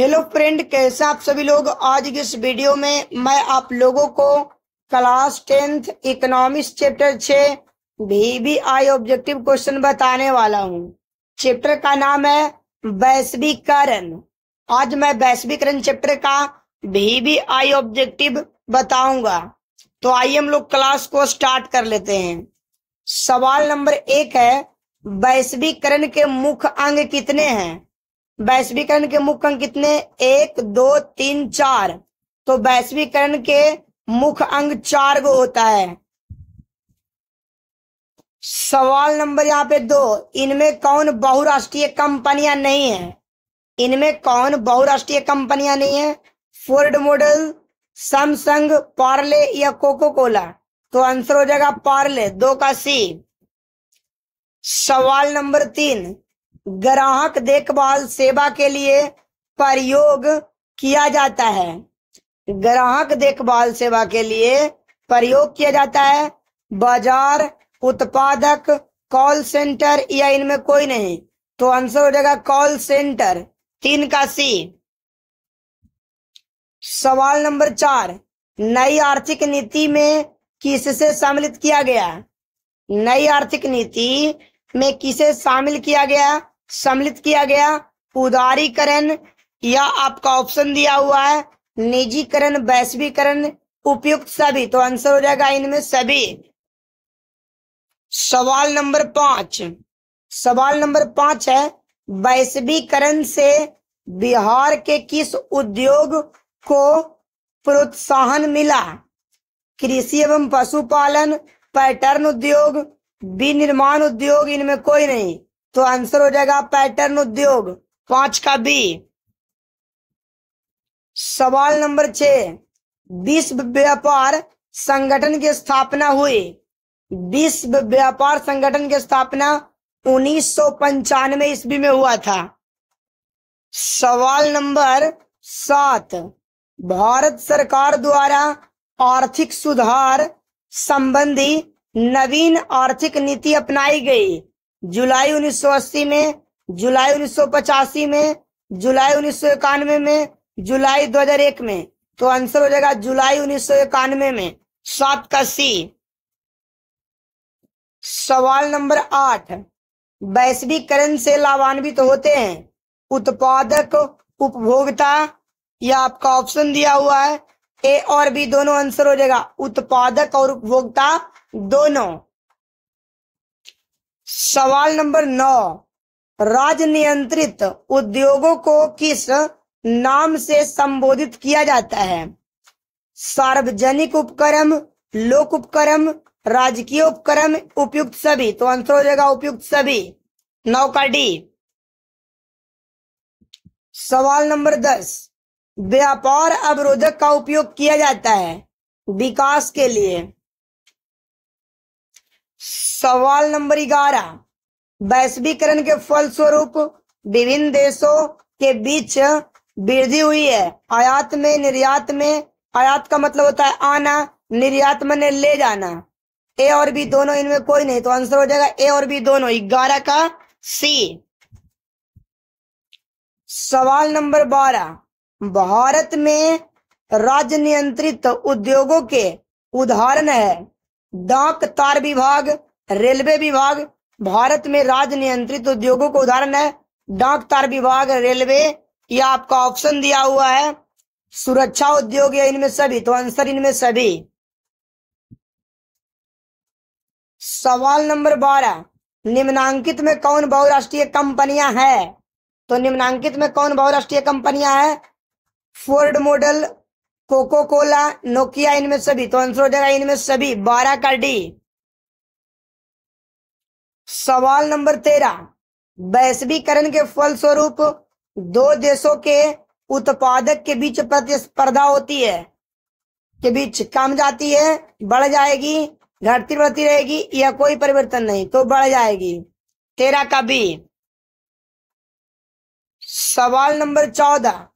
hello friend कैसे आप सभी लोग आज की इस वीडियो में मैं आप लोगों को क्लास टेंथ इकोनॉमिक्स चैप्टर छे भी आई ऑब्जेक्टिव क्वेश्चन बताने वाला हूँ चैप्टर का नाम है वैश्वीकरण आज मैं वैश्वीकरण चैप्टर का भी आई ऑब्जेक्टिव बताऊंगा तो आइए हम लोग क्लास को स्टार्ट कर लेते हैं सवाल नंबर एक है वैश्वीकरण के मुख्य अंग कितने हैं वैश्वीकरण के मुख्य अंक कितने एक दो तीन चार तो वैश्वीकरण के मुख्य अंग चार गो होता है सवाल नंबर यहाँ पे दो इनमें कौन बहुराष्ट्रीय कंपनियां नहीं है इनमें कौन बहुराष्ट्रीय कंपनियां नहीं है फोर्ड मॉडल सैमसंग पार्ले या कोको कोला तो आंसर हो जाएगा पार्ले दो का सी सवाल नंबर तीन ग्राहक देखभाल सेवा के लिए प्रयोग किया जाता है ग्राहक देखभाल सेवा के लिए प्रयोग किया जाता है बाजार उत्पादक कॉल सेंटर या इनमें कोई नहीं तो आंसर हो जाएगा कॉल सेंटर तीन का सी सवाल नंबर चार नई आर्थिक नीति में किससे सम्मिलित किया गया नई आर्थिक नीति में किसे शामिल किया गया सम्मिलित किया गया उदारीकरण या आपका ऑप्शन दिया हुआ है निजीकरण वैश्वीकरण उपयुक्त सभी तो आंसर हो जाएगा इनमें सभी सवाल नंबर पांच सवाल नंबर पांच है वैश्वीकरण से बिहार के किस उद्योग को प्रोत्साहन मिला कृषि एवं पशुपालन पैटर्न उद्योग विनिर्माण उद्योग इनमें कोई नहीं तो आंसर हो जाएगा पैटर्न उद्योग पांच का बी सवाल नंबर छ विश्व व्यापार संगठन की स्थापना हुई विश्व व्यापार संगठन की स्थापना उन्नीस सौ पंचानवे ईस्वी में हुआ था सवाल नंबर सात भारत सरकार द्वारा आर्थिक सुधार संबंधी नवीन आर्थिक नीति अपनाई गई जुलाई 1980 में जुलाई 1985 में जुलाई उन्नीस में जुलाई 2001 में तो आंसर हो जाएगा जुलाई उन्नीस में सात का सी सवाल नंबर आठ वैश्वीकरण से लाभान्वित तो होते हैं उत्पादक उपभोक्ता या आपका ऑप्शन दिया हुआ है ए और बी दोनों आंसर हो जाएगा उत्पादक और उपभोक्ता दोनों सवाल नंबर नौ राज्य नियंत्रित उद्योगों को किस नाम से संबोधित किया जाता है सार्वजनिक उपक्रम लोक उपक्रम राजकीय उपक्रम उपयुक्त सभी तो आंसर हो जाएगा उपयुक्त सभी नौ का डी सवाल नंबर दस व्यापार अवरोधक का उपयोग किया जाता है विकास के लिए सवाल नंबर ग्यारह वैश्वीकरण के फलस्वरूप विभिन्न देशों के बीच वृद्धि हुई है आयात में निर्यात में आयात का मतलब होता है आना निर्यात मैंने ले जाना ए और बी दोनों इनमें कोई नहीं तो आंसर हो जाएगा ए और बी दोनों ग्यारह का सी सवाल नंबर बारह भारत में राज्य नियंत्रित उद्योगों के उदाहरण है डाक तार विभाग रेलवे विभाग भारत में राज्य नियंत्रित उद्योगों का उदाहरण है डाक तार विभाग रेलवे ये आपका ऑप्शन दिया हुआ है सुरक्षा उद्योग या इनमें सभी तो आंसर इनमें सभी सवाल नंबर बारह निम्नांकित में कौन बहुराष्ट्रीय कंपनियां हैं तो निम्नांकित में कौन बहुराष्ट्रीय कंपनियां हैं Ford model Coca Cola Nokia इनमें सभी तो आंसर हो जाएगा इनमें सभी बारह का डी सवाल नंबर तेरह वैश्वीकरण के फलस्वरूप दो देशों के उत्पादक के बीच प्रतिस्पर्धा होती है के बीच कम जाती है बढ़ जाएगी घटती बढ़ती रहेगी या कोई परिवर्तन नहीं तो बढ़ जाएगी तेरह का बी सवाल नंबर चौदह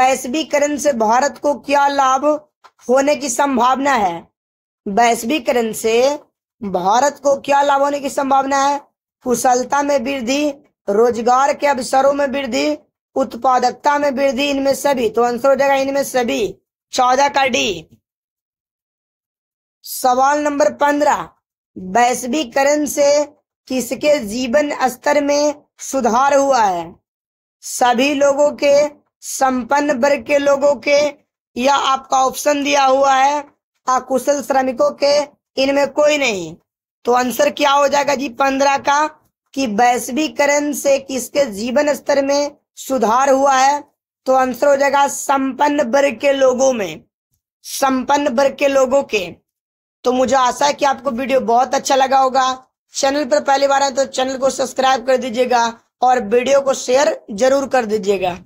वैश्वीकरण से भारत को क्या लाभ होने की संभावना है वैश्वीकरण से भारत को क्या लाभ होने की संभावना है कुशलता में वृद्धि रोजगार के अवसरों में वृद्धि उत्पादकता में वृद्धि इनमें सभी तो आंसर हो जाएगा इनमें सभी चौदह का डी सवाल नंबर पंद्रह वैश्वीकरण से किसके जीवन स्तर में सुधार हुआ है सभी लोगों के संपन्न वर्ग के लोगों के या आपका ऑप्शन दिया हुआ है अकुशल श्रमिकों के इनमें कोई नहीं तो आंसर क्या हो जाएगा जी पंद्रह का कि वैश्वीकरण से किसके जीवन स्तर में सुधार हुआ है तो आंसर हो जाएगा संपन्न वर्ग के लोगों में संपन्न वर्ग के लोगों के तो मुझे आशा है कि आपको वीडियो बहुत अच्छा लगा होगा चैनल पर पहली बार है तो चैनल को सब्सक्राइब कर दीजिएगा और वीडियो को शेयर जरूर कर दीजिएगा